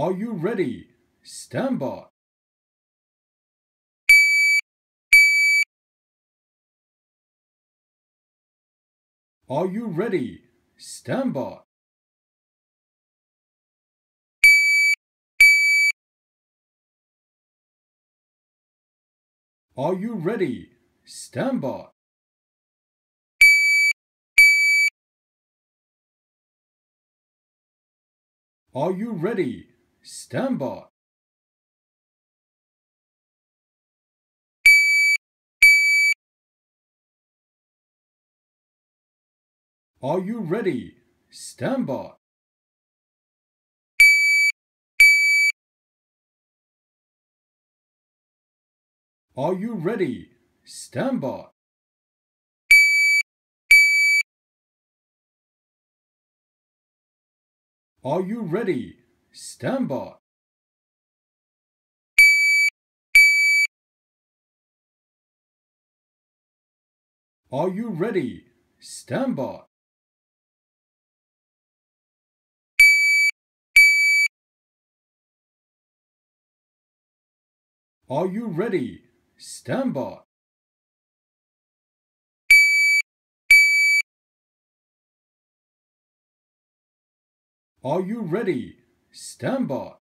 Are you ready? Stand by. Are you ready? Stand by. Are you ready? Stand by. Are you ready? Stembot. Are you ready? Stand by. Are you ready? Stand by. Are you ready? Stembot. Are you ready? Stand Are you ready? Stand Are you ready? Stumbot.